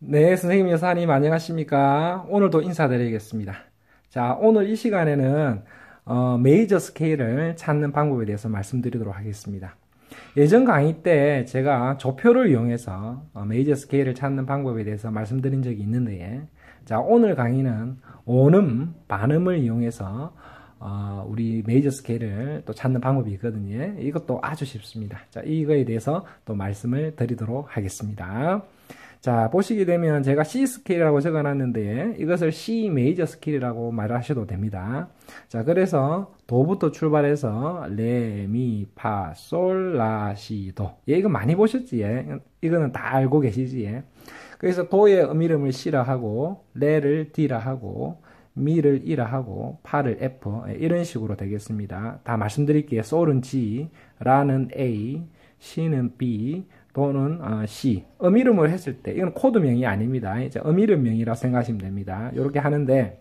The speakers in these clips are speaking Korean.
네, 선생님 여사님 안녕하십니까? 오늘도 인사드리겠습니다. 자, 오늘 이 시간에는 어, 메이저 스케일을 찾는 방법에 대해서 말씀드리도록 하겠습니다. 예전 강의 때 제가 조표를 이용해서 어, 메이저 스케일을 찾는 방법에 대해서 말씀드린 적이 있는데, 자, 오늘 강의는 온음, 반음을 이용해서 어, 우리 메이저 스케일을 또 찾는 방법이 있거든요. 이것도 아주 쉽습니다. 자, 이거에 대해서 또 말씀을 드리도록 하겠습니다. 자, 보시게 되면 제가 C 스케일이라고 적어놨는데 이것을 C 메이저 스케일이라고 말하셔도 됩니다. 자, 그래서 도부터 출발해서 레, 미, 파, 솔, 라, 시, 도. 예, 이거 많이 보셨지? 예? 이거는 다 알고 계시지? 예? 그래서 도의 음이름을 C라 하고 레를 D라 하고 미를 이라 하고 파를 F 예, 이런 식으로 되겠습니다. 다 말씀드릴게요. 솔은 G, 라는 A, 시는 B, 또는 C 아, 음이름을 했을 때 이건 코드명이 아닙니다. 이제 음이름명이라 생각하시면 됩니다. 이렇게 하는데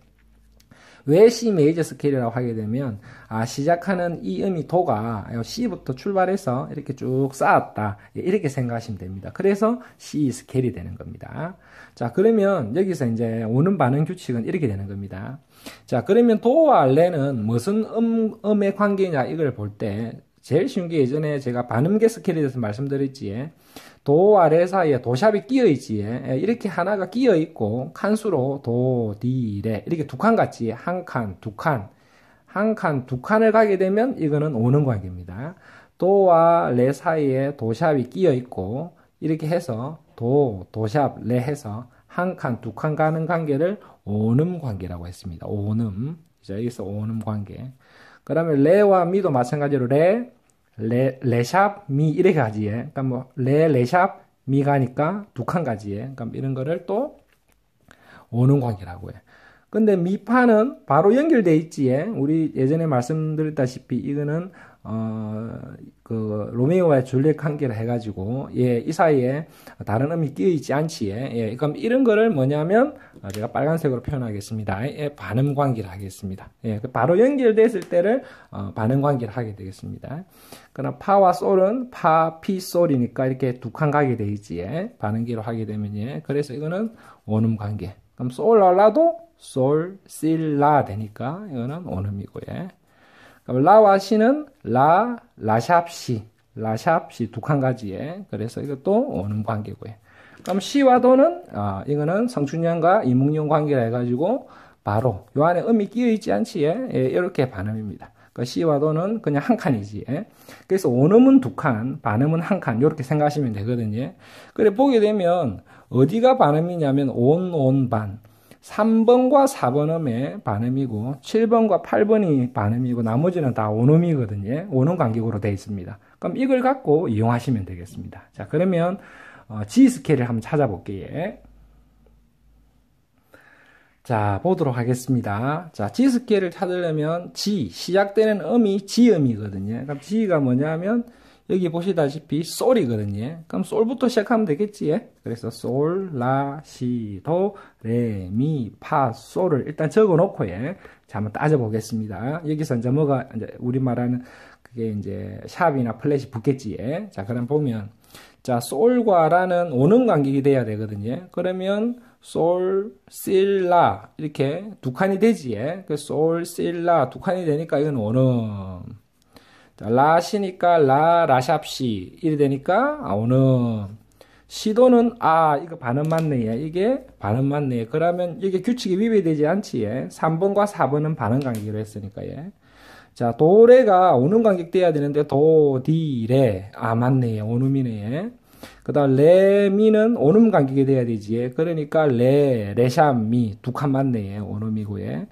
왜 C 메이저 스케일이라고 하게 되면 아, 시작하는 이 음이 도가 C부터 출발해서 이렇게 쭉 쌓았다 예, 이렇게 생각하시면 됩니다. 그래서 C 스케일이 되는 겁니다. 자 그러면 여기서 이제 오는 반응 규칙은 이렇게 되는 겁니다. 자 그러면 도와 레는 무슨 음, 음의 관계냐 이걸 볼때 제일 쉬운 게 예전에 제가 반음계 스케일에 대해서 말씀드렸지에 도아 레, 사이에 예, 도샵이 끼어 있지에 예, 이렇게 하나가 끼어 있고 칸수로 도, 디, 레 이렇게 두 칸 같이 한 칸, 두 칸, 한 칸, 두 칸을 가게 되면 이거는 오는 관계입니다. 도와 레 아, 사이에 예, 도샵이 끼어 있고 이렇게 해서 도, 도샵, 레 해서 한 칸, 두 칸 가는 관계를 오음 관계라고 했습니다. 오음. 이제 여기서 오음 관계. 그 다음에 레와 미도 마찬가지로 레, 레, 레샵, 미이렇가지에 그러니까 뭐 레, 레샵, 미 가니까 두 칸가지에 그러니까 이런 거를 또 오는 관계라고 해. 근데 미파는 바로 연결돼 있지에 우리 예전에 말씀드렸다시피 이거는 어, 그, 로미오와 줄리엣 관계를 해가지고, 예, 이 사이에 다른 음이 끼어있지 않지에, 예, 그럼 이런 거를 뭐냐면, 어, 아, 제가 빨간색으로 표현하겠습니다. 예, 반음 관계를 하겠습니다. 예, 그 바로 연결됐을 때를, 어, 반음 관계를 하게 되겠습니다. 그러나 파와 솔은 파, 피, 솔이니까 이렇게 두 칸 가게 되지 예, 반음기로 하게 되면, 예, 그래서 이거는 원음 관계. 그럼 솔, 라라도 솔, 실, 라 되니까, 이거는 원음이고, 예. 그러니까 라와 시는 라, 라샵시, 라샵시 두 칸 가지에 그래서 이것도 오는 관계고요. 그럼 시와 도는 아, 이거는 성춘년과 이목년 관계라 해가지고 바로 요 안에 음이 끼어 있지 않지에 예, 이렇게 반음입니다. 그 시와 도는 그냥 한 칸이지. 예. 그래서 원음은 두 칸, 반음은 한 칸, 이렇게 생각하시면 되거든요. 그래 보게 되면 어디가 반음이냐면 온, 온, 반. 3번과 4번음의 반음이고 7번과 8번이 반음이고 나머지는 다 원음이거든요. 원음 간격으로 되어 있습니다. 그럼 이걸 갖고 이용하시면 되겠습니다. 자, 그러면 어, G 스케일을 한번 찾아볼게요. 자, 보도록 하겠습니다. 자, G 스케일을 찾으려면 G 시작되는 음이 G음이거든요. 그럼 G가 뭐냐면 여기 보시다시피 솔이거든요. 그럼 솔부터 시작하면 되겠지. 예? 그래서 솔, 라, 시, 도, 레, 미, 파, 솔을 일단 적어 놓고 예. 자, 한번 따져 보겠습니다. 여기서 이제 뭐가 이제 우리 말하는 그게 이제 샵이나 플랫이 붙겠지. 예? 자, 그럼 보면 자, 솔과 라는 오는 관객이 돼야 되거든요. 그러면 솔, 실, 라 이렇게 두 칸이 되지. 예? 그 솔, 실, 라두 칸이 되니까 이건 원음. 라시니까 라 라샵시 이래 되니까 아 오늘 시도는 아 이거 반음 맞네 이게 반음 맞네 그러면 이게 규칙이 위배되지 않지 예. 3번과 4번은 반음 관계로 했으니까 예. 자 도레가 오는 관객 돼야 되는데 도디레 아 맞네 오음이네 예. 그다음 레미는 오음 관객이 돼야 되지 예. 그러니까 레 레샴미 두 칸 맞네 예. 오음이고 예.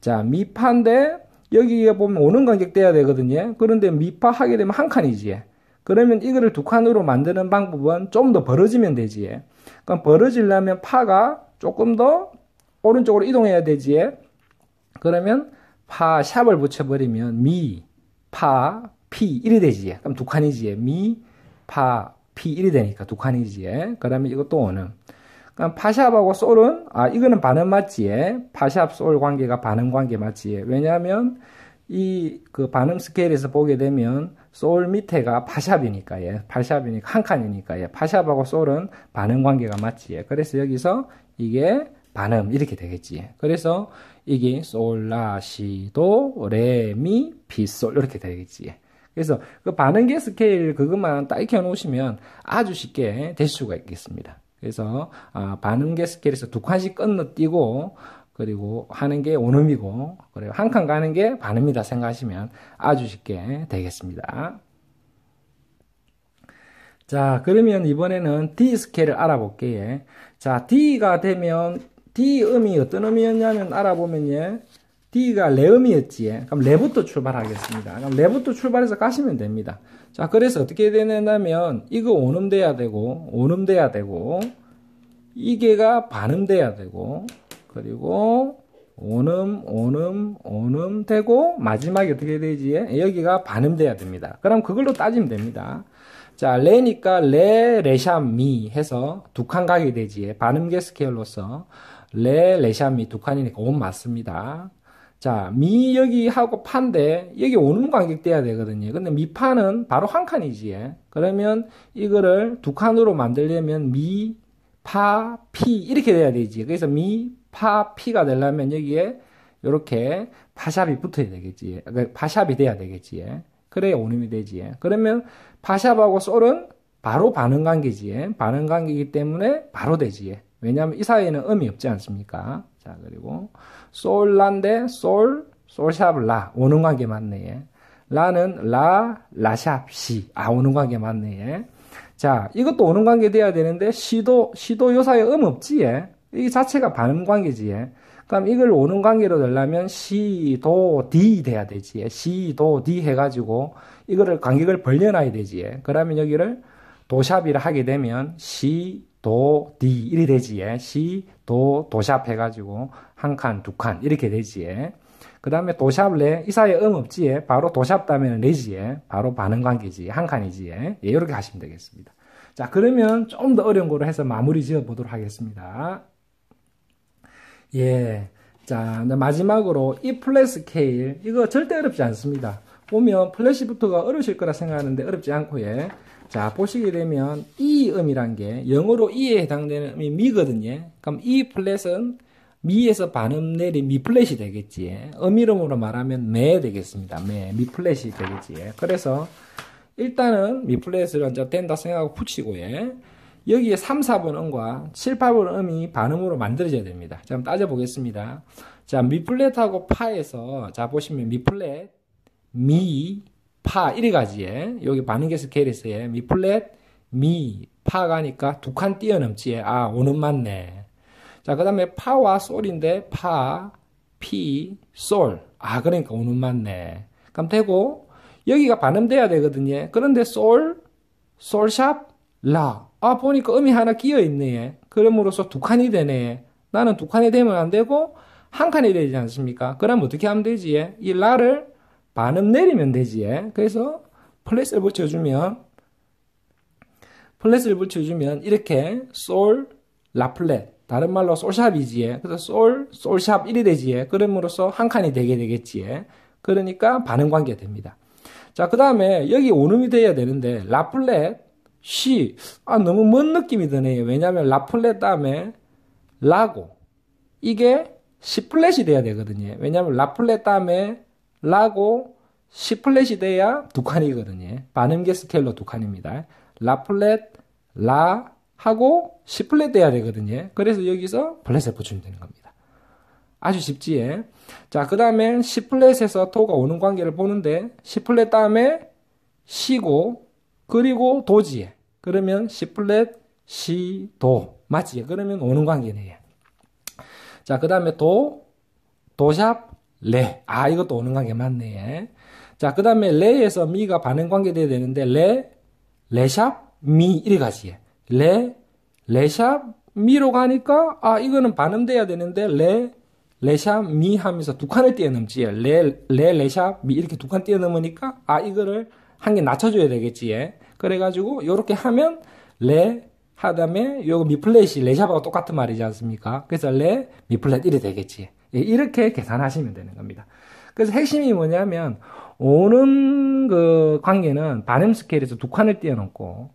자 미판데 여기에 보면 오는 간격 돼야 되거든요. 그런데 미파하게 되면 한 칸이지. 그러면 이거를 두 칸으로 만드는 방법은 좀 더 벌어지면 되지. 그럼 그러니까 벌어지려면 파가 조금 더 오른쪽으로 이동해야 되지. 그러면 파 샵을 붙여버리면 미, 파, 피 1이 되지. 그럼 두 칸이지. 미, 파, 피 1이 되니까 두 칸이지. 그러면 이것도 오는. 어, 파샵하고 솔은 아 이거는 반응 맞지에 파샵 솔 관계가 반응 관계 맞지에 왜냐하면 이 그반응 스케일에서 보게 되면 솔 밑에가 파샵이니까 예 파샵이니까 한 칸이니까 예 파샵하고 솔은 반응 관계가 맞지에 그래서 여기서 이게 반음 이렇게 되겠지 그래서 이게 솔라시 도 레미 비솔 이렇게 되겠지 그래서 그 반응계 스케일 그것만 딱 익혀 놓으시면 아주 쉽게 될 수가 있겠습니다. 그래서 아, 반음계 스케일에서 두 칸씩 건너뛰고 그리고 하는 게 온음이고 그리고 한 칸 가는 게 반음이다 생각하시면 아주 쉽게 되겠습니다. 자 그러면 이번에는 D 스케일을 알아볼게요. 자 D가 되면 D 음이 어떤 음이었냐면 알아보면 예. D가 레음이었지. 그럼 레부터 출발하겠습니다. 그럼 레부터 출발해서 가시면 됩니다. 자, 그래서 어떻게 되냐면, 이거 오음돼야 되고, 오음돼야 되고, 이게가 반음돼야 되고, 그리고 오음, 오음, 오음 되고, 마지막에 어떻게 되지? 여기가 반음돼야 됩니다. 그럼 그걸로 따지면 됩니다. 자, 레니까 레, 레샤, 미 해서 두칸 가게 되지. 반음계 스케일로서 레, 레샤, 미두 칸이니까 온 맞습니다. 자, 미 여기 하고 판데 여기 오는 관객 돼야 되거든요. 근데 미판은 바로 한 칸이지. 예. 그러면 이거를 두 칸으로 만들려면 미, 파, 피 이렇게 돼야 되지. 그래서 미, 파, 피가 되려면 여기에 이렇게 파샵이 붙어야 되겠지. 예. 그러니까 파샵이 돼야 되겠지. 예. 그래야 오음이 되지. 그러면 파샵하고 솔은 바로 반응 관계지. 반응 관계이기 때문에 바로 되지. 왜냐하면 이 사이에는 음이 없지 않습니까? 자, 그리고 솔란데 솔 솔샵 라 오는 관계 맞네. 예. 라는 라 라샵 시. 아 오는 관계 맞네. 예. 자, 이것도 오는 관계 돼야 되는데 시도 시도 요사에 음 없지. 예. 이 자체가 반음 관계지. 예. 그럼 이걸 오는 관계로 되려면 시도 디 돼야 되지. 예. 시도 디 해가지고 이거를 관객을 벌려놔야 되지. 예. 그러면 여기를 도샵이라 하게 되면 시 도, 디 이렇게 되지에 시, 도, 도샵 해가지고 한 칸, 두 칸 이렇게 되지에 그 다음에 도샵 레 이사의 음 없지에 바로 도샵 다음에는 레지에 바로 반응 관계지 한 칸이지에 예, 이렇게 하시면 되겠습니다. 자 그러면 좀 더 어려운 거로 해서 마무리 지어 보도록 하겠습니다. 예. 자, 마지막으로 이 플랫 스케일 이거 절대 어렵지 않습니다. 보면 플래시부터가 어려실 우 거라 생각하는데 어렵지 않고 예. 자 보시게 되면 이 음이란 게 영어로 이에 해당되는 음이 미거든요. 예. 그럼 이 플랫은 미에서 반음 내리 미 플랫이 되겠지. 예. 음 이름으로 말하면 매 되겠습니다. 매, 미 플랫이 되겠지. 예. 그래서 일단은 미 플랫을 먼저 된다 생각하고 붙이고 예. 여기에 3, 4번 음과 7, 8번 음이 반음으로 만들어져야 됩니다. 자, 한번 따져보겠습니다. 자, 미플랫하고 파에서, 자, 보시면 미플랫, 미, 파 이래 가지에 여기 반응계수 게리스에 미 플랫, 미, 파가니까 두 칸 뛰어넘지에 아 오는 맞네. 자 그다음에 파와 솔인데 파, 피, 솔. 아 그러니까 오는 맞네. 그럼 되고 여기가 반음돼야 되거든요. 그런데 솔, 솔샵, 라. 아 보니까 음이 하나 끼어 있네. 그럼으로써 두 칸이 되네. 나는 두 칸이 되면 안 되고 한 칸이 되지 않습니까? 그럼 어떻게 하면 되지? 이 라를 반음 내리면 되지. 예? 그래서 플랫을 붙여주면 플랫을 붙여주면 이렇게 솔 라플렛 다른 말로 솔샵이지. 예? 그래서 솔 솔샵 1이 되지. 예? 그럼으로써 한 칸이 되게 되겠지. 그러니까 반음 관계 됩니다. 자, 그 다음에 여기 온음이 돼야 되는데 라플렛 시 아, 너무 먼 느낌이 드네요. 왜냐하면 라플렛 다음에 라고 이게 시플랫이 돼야 되거든요. 왜냐하면 라플렛 다음에 라고 시플랫이 돼야 두 칸이거든요. 반음계 스케일로 두 칸입니다. 라플렛, 라 하고 시플렛 돼야 되거든요. 그래서 여기서 플랫을 붙이면 되는 겁니다. 아주 쉽지예. 자, 그 다음에 시플렛에서 도가 오는 관계를 보는데 시플렛 다음에 시고 그리고 도지에 그러면 시플렛, 시, 도. 맞지? 그러면 오는 관계네요. 자, 그 다음에 도, 도샵, 레. 아, 이것도 오는 관계 맞네. 자, 그 다음에 레에서 미가 반응 관계돼야 되는데, 레, 레샵, 미, 이래가지. 레, 레샵, 미로 가니까, 아, 이거는 반음돼야 되는데, 레, 레샵, 미 하면서 두 칸을 뛰어넘지. 레, 레, 레샵, 미 이렇게 두 칸 뛰어넘으니까, 아, 이거를 한 개 낮춰줘야 되겠지. 그래가지고, 요렇게 하면, 레, 하다음에, 요거 미플렛이 레샵하고 똑같은 말이지 않습니까? 그래서 레, 미플랫 이래 되겠지. 예, 이렇게 계산하시면 되는 겁니다. 그래서 핵심이 뭐냐면 오는 그 관계는 반음 스케일에서 두 칸을 띄어놓고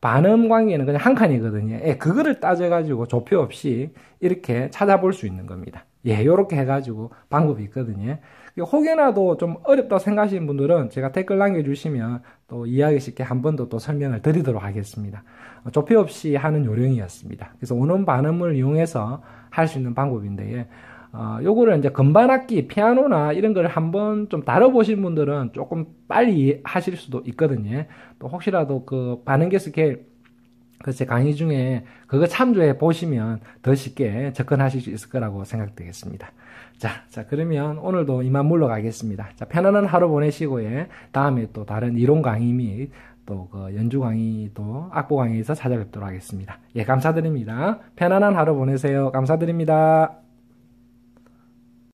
반음 관계는 그냥 한 칸이거든요. 예, 그거를 따져가지고 조표 없이 이렇게 찾아볼 수 있는 겁니다. 예, 요렇게 해가지고 방법이 있거든요. 혹여나도 좀 어렵다고 생각하시는 분들은 제가 댓글 남겨주시면 또 이해하기 쉽게 한 번 더 또 설명을 드리도록 하겠습니다. 조표 없이 하는 요령이었습니다. 그래서 오는 반음을 이용해서 할 수 있는 방법인데, 어, 요거를 이제 건반악기, 피아노나 이런 걸 한번 좀 다뤄보신 분들은 조금 빨리 하실 수도 있거든요. 또 혹시라도 그 반응계 스케일, 그제 강의 중에 그거 참조해 보시면 더 쉽게 접근하실 수 있을 거라고 생각되겠습니다. 자, 자, 그러면 오늘도 이만 물러가겠습니다. 자, 편안한 하루 보내시고, 예. 다음에 또 다른 이론 강의 및 또 그 연주 강의 도 악보 강의에서 찾아뵙도록 하겠습니다. 예, 감사드립니다. 편안한 하루 보내세요. 감사드립니다.